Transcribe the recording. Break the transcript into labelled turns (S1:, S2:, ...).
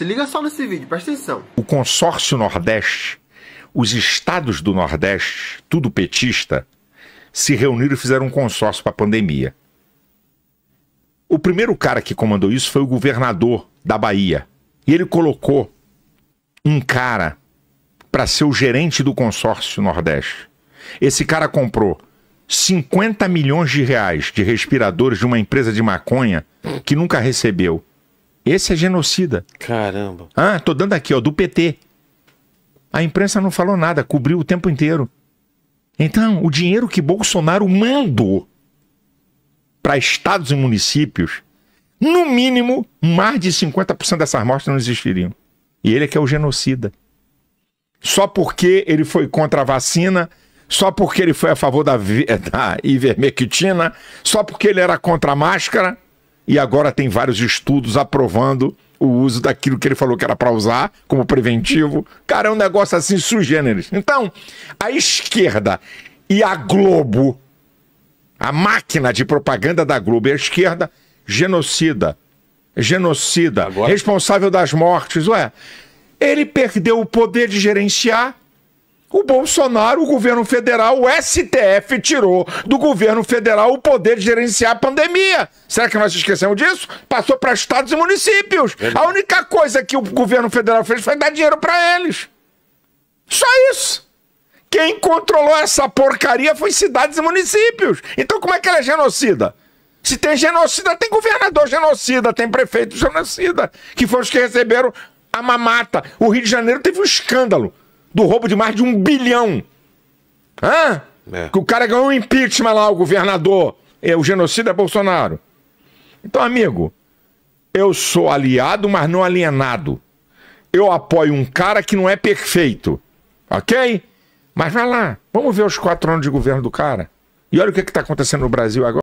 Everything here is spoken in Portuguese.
S1: Se liga só nesse vídeo, presta atenção. O consórcio Nordeste, os estados do Nordeste, tudo petista, se reuniram e fizeram um consórcio para a pandemia. O primeiro cara que comandou isso foi o governador da Bahia. E ele colocou um cara para ser o gerente do consórcio Nordeste. Esse cara comprou 50 milhões de reais de respiradores de uma empresa de maconha que nunca recebeu. Esse é genocida. Caramba. Ah, tô dando aqui, ó, do PT. A imprensa não falou nada, cobriu o tempo inteiro. Então, o dinheiro que Bolsonaro mandou para estados e municípios, no mínimo, mais de 50% dessas mortes não existiriam. E ele é que é o genocida. Só porque ele foi contra a vacina, só porque ele foi a favor da, da ivermectina, só porque ele era contra a máscara e agora tem vários estudos aprovando o uso daquilo que ele falou que era para usar como preventivo. Cara, é um negócio assim generis. Então, a esquerda e a Globo, a máquina de propaganda da Globo e a esquerda, genocida. Genocida, agora... responsável das mortes, ué. Ele perdeu o poder de gerenciar o Bolsonaro, o governo federal, o STF tirou do governo federal o poder de gerenciar a pandemia. Será que nós esquecemos disso? Passou para estados e municípios. A única coisa que o governo federal fez foi dar dinheiro para eles. Só isso. Quem controlou essa porcaria foi cidades e municípios. Então como é que ela é genocida? Se tem genocida, tem governador genocida, tem prefeito genocida, que foram os que receberam a mamata. O Rio de Janeiro teve um escândalo do roubo de mais de um bilhão. Hã? É. Que o cara ganhou um impeachment lá, o governador. É, o genocida é Bolsonaro. Então, amigo, eu sou aliado, mas não alienado. Eu apoio um cara que não é perfeito. Ok? Mas vai lá, vamos ver os quatro anos de governo do cara. E olha o que é está acontecendo no Brasil agora.